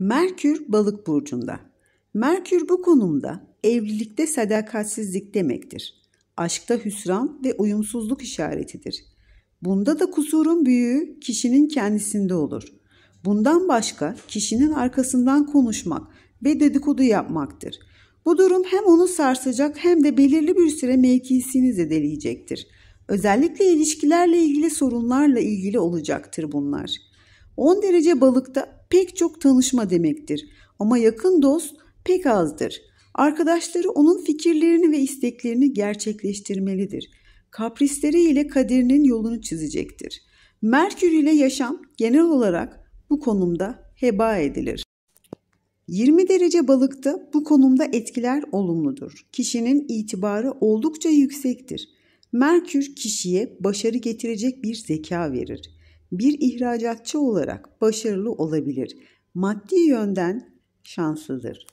Merkür balık burcunda. Merkür bu konumda evlilikte sadakatsizlik demektir. Aşkta hüsran ve uyumsuzluk işaretidir. Bunda da kusurun büyüğü kişinin kendisinde olur. Bundan başka kişinin arkasından konuşmak ve dedikodu yapmaktır. Bu durum hem onu sarsacak hem de belirli bir süre mevkisini zedeleyecektir. Özellikle ilişkilerle ilgili sorunlarla ilgili olacaktır bunlar. 10 derece balıkta pek çok tanışma demektir. Ama yakın dost pek azdır. Arkadaşları onun fikirlerini ve isteklerini gerçekleştirmelidir. Kaprisleri ile kaderinin yolunu çizecektir. Merkür ile yaşam genel olarak bu konumda heba edilir. 20 derece balıkta bu konumda etkiler olumludur. Kişinin itibarı oldukça yüksektir. Merkür kişiye başarı getirecek bir zeka verir bir ihracatçı olarak başarılı olabilir. Maddi yönden şanslıdır.